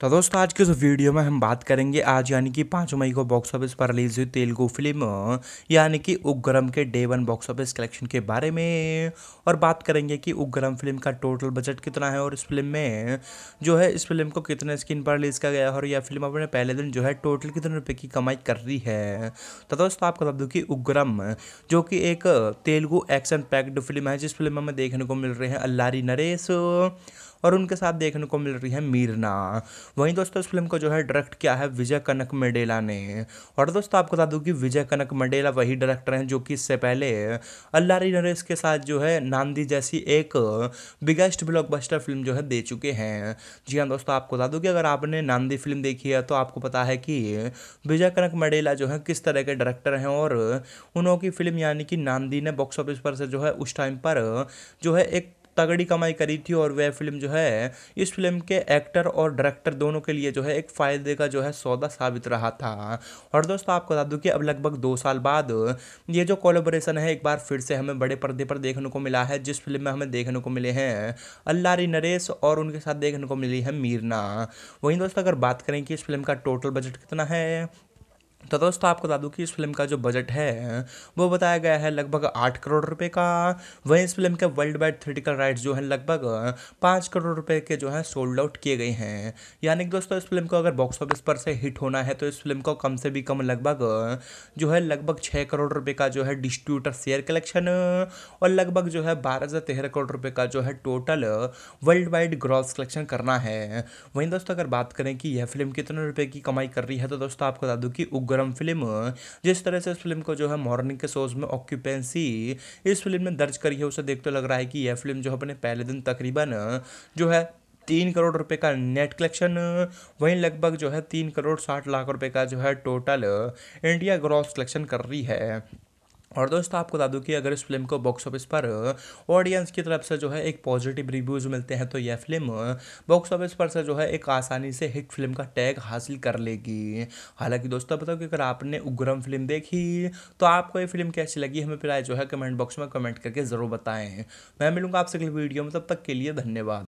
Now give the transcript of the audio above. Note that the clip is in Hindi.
तो दोस्तों आज के इस वीडियो में हम बात करेंगे आज यानी कि पाँच मई को बॉक्स ऑफिस पर रिलीज हुई तेलुगु फिल्म यानी कि उग्रम के day one box office collection के बारे में और बात करेंगे कि उग्रम फिल्म का टोटल बजट कितना है और इस फिल्म में जो है इस फिल्म को कितने स्क्रीन पर रिलीज़ किया गया है और यह फिल्म अपने पहले दिन जो है टोटल कितने रुपये की कमाई कर रही है तो दोस्तों आपको बता दूँ कि उग्रम जो कि एक तेलुगु एक्शन पैक्ड फिल्म है जिस फिल्म में हमें देखने को मिल रहे हैं अल्लारी नरेश और उनके साथ देखने को मिल रही है मीरना वहीं दोस्तों इस फिल्म को जो है डायरेक्ट किया है विजय कनक मंडेला ने और दोस्तों आपको बता दूँ कि विजय कनक मंडेला वही डायरेक्टर हैं जो कि इससे पहले अल्लारी नरेश के साथ जो है नांदी जैसी एक बिगेस्ट ब्लॉकबस्टर फिल्म जो है दे चुके हैं जी हाँ दोस्तों आपको बता दूँ कि अगर आपने नांदी फिल्म देखी है तो आपको पता है कि विजय कनक मडेला जो है किस तरह के डायरेक्टर हैं और उनकी फिल्म यानी कि नांदी ने बॉक्स ऑफिस पर से जो है उस टाइम पर जो है एक तगड़ी कमाई करी थी और वह फिल्म जो है इस फिल्म के एक्टर और डायरेक्टर दोनों के लिए जो है एक फ़ायदे का जो है सौदा साबित रहा था और दोस्तों आपको बता दूं कि अब लगभग दो साल बाद ये जो कोलेबोरेशन है एक बार फिर से हमें बड़े पर्दे पर देखने को मिला है जिस फिल्म में हमें देखने को मिले हैं अल्लारी नरेश और उनके साथ देखने को मिली है मीरना वहीं दोस्तों अगर बात करें कि इस फिल्म का टोटल बजट कितना है तो दोस्तों आपको बता दूं कि इस फिल्म का जो बजट है वो बताया गया है लगभग आठ करोड़ रुपए का वहीं इस फिल्म के वर्ल्ड वाइड थ्रेटिकल राइट्स जो है लगभग पाँच करोड़ रुपए के जो है सोल्ड आउट किए गए हैं यानी कि दोस्तों इस फिल्म को अगर बॉक्स ऑफिस पर से हिट होना है तो इस फिल्म को कम से भी कम लगभग जो है लगभग छः करोड़ रुपये का जो है डिस्ट्रीब्यूटर शेयर कलेक्शन और लगभग जो है बारह से तेरह करोड़ रुपये का जो है total world wide gross collection करना है वहीं दोस्तों अगर बात करें कि यह फिल्म कितने रुपये की कमाई कर रही है तो दोस्तों आपको बता दूँ कि उग गर्म फिल्म जिस तरह से इस फिल्म को जो है मॉर्निंग के शोज में ऑक्यूपेंसी इस फिल्म ने दर्ज करी है उसे देखते तो लग रहा है कि यह फिल्म जो है अपने पहले दिन तकरीबन जो है तीन करोड़ रुपए का नेट कलेक्शन वहीं लगभग जो है तीन करोड़ साठ लाख रुपए का जो है टोटल इंडिया ग्रॉस कलेक्शन कर रही है और दोस्तों आपको बता दूँ कि अगर इस फिल्म को बॉक्स ऑफिस पर ऑडियंस uh, की तरफ से जो है एक पॉजिटिव रिव्यूज़ मिलते हैं तो यह फिल्म बॉक्स ऑफिस पर से जो है एक आसानी से हिट फिल्म का टैग हासिल कर लेगी हालांकि दोस्तों बताओ कि अगर आपने उग्रम फिल्म देखी तो आपको ये फिल्म कैसी लगी हमें फिलहाल जो है कमेंट बॉक्स में कमेंट करके ज़रूर बताएँ मैं मिलूँगा आपसे अगली वीडियो में तब तक के लिए धन्यवाद